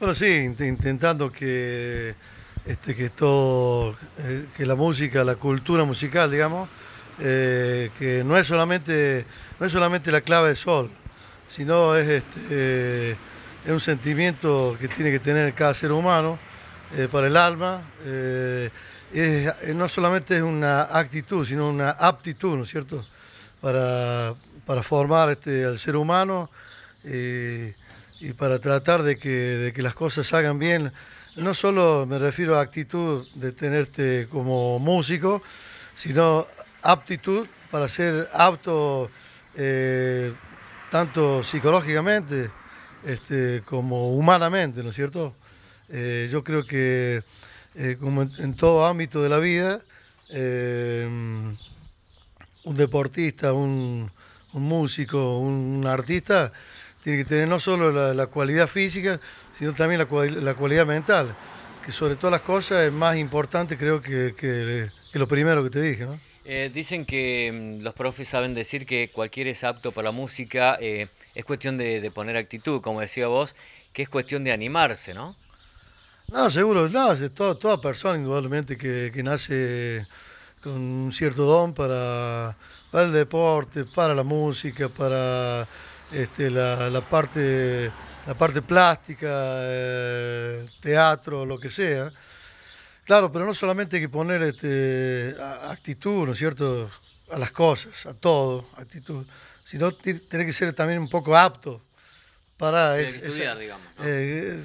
Bueno, sí, intentando que, este, que eh, que la música, la cultura musical, digamos, eh, que no es solamente, no es solamente la clave de sol, sino es, este, eh, es un sentimiento que tiene que tener cada ser humano para el alma. Es, no solamente es una actitud, sino una aptitud, ¿no es cierto? Para, formar este, al ser humano y para tratar de que, que las cosas salgan bien. No solo me refiero a actitud de tenerte como músico, sino aptitud para ser apto eh, tanto psicológicamente este, como humanamente, ¿no es cierto? Eh, yo creo que eh, como en, todo ámbito de la vida, un deportista, un, músico, un artista, tiene que tener no solo la, cualidad física, sino también la, cualidad mental, que sobre todas las cosas es más importante creo que, lo primero que te dije. Eh, dicen que mm, los profes saben decir que cualquier es apto para la música, eh, es cuestión de, poner actitud, como decía vos, que es cuestión de animarse, ¿no? No, seguro, no, es toda, persona indudablemente que, nace con un cierto don para, para el deporte, para la música, para este, la, la, parte, la parte plástica, eh, teatro, lo que sea. Claro, pero no solamente hay que poner este, actitud, ¿no es cierto?, a las cosas, a todo, actitud, sino tiene que ser también un poco apto para... estudiar, digamos. Eh,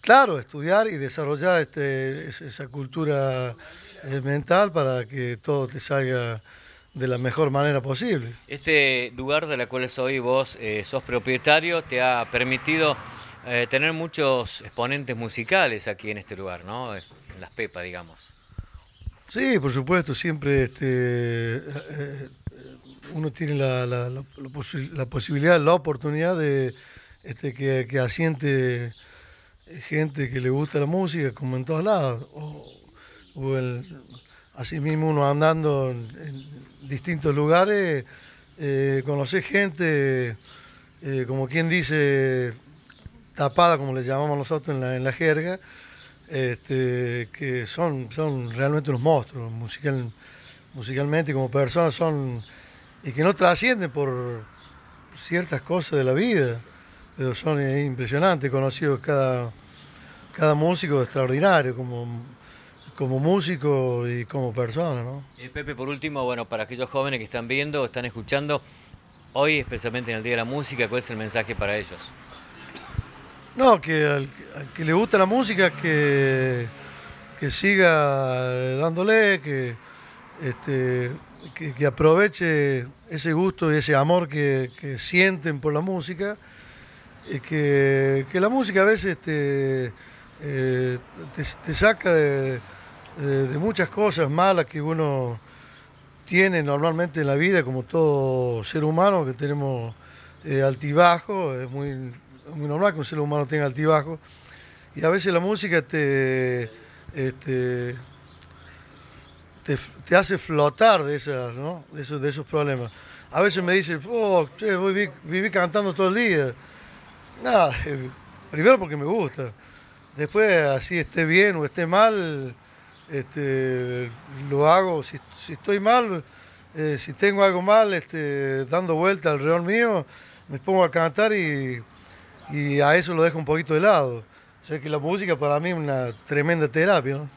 claro, estudiar y desarrollar este, esa cultura eh, mental para que todo te salga de la mejor manera posible. Este lugar de la cual soy vos eh, sos propietario te ha permitido eh, tener muchos exponentes musicales aquí en este lugar, ¿no? Eh, en Las Pepas, digamos. Sí, por supuesto, siempre este, uno tiene la, la, la, posibilidad, la oportunidad de este, que, asiente gente que le gusta la música, como en todos lados, o, o así mismo uno andando en, distintos lugares, eh, conocer gente, eh, como quien dice, tapada, como le llamamos nosotros en la, jerga, este, que son, son realmente unos monstruos musical, musicalmente como personas son y que no trascienden por ciertas cosas de la vida, pero son eh, impresionantes, conocidos cada, cada músico extraordinario, como como músico y como persona, ¿no? Y eh, Pepe, por último, bueno, para aquellos jóvenes que están viendo, están escuchando, hoy especialmente en el Día de la Música, ¿cuál es el mensaje para ellos? No, que al, que le gusta la música, que, que siga dándole, que, este, que, aproveche ese gusto y ese amor que, sienten por la música, y que, la música a veces te eh, saca de eh, de muchas cosas malas que uno tiene normalmente en la vida, como todo ser humano, que tenemos eh, altibajos, es muy, muy, normal que un ser humano tenga altibajos, y a veces la música te, este, te, hace flotar de, esas, ¿no? de, esos, problemas. A veces me dicen, oh, viví, cantando todo el día. Nada, primero porque me gusta. Después, así esté bien o esté mal, este, lo hago, si, si estoy mal, eh, si tengo algo mal, este, dando vuelta alrededor mío, me pongo a cantar y, y a eso lo dejo un poquito de lado. O sea que la música para mí es una tremenda terapia.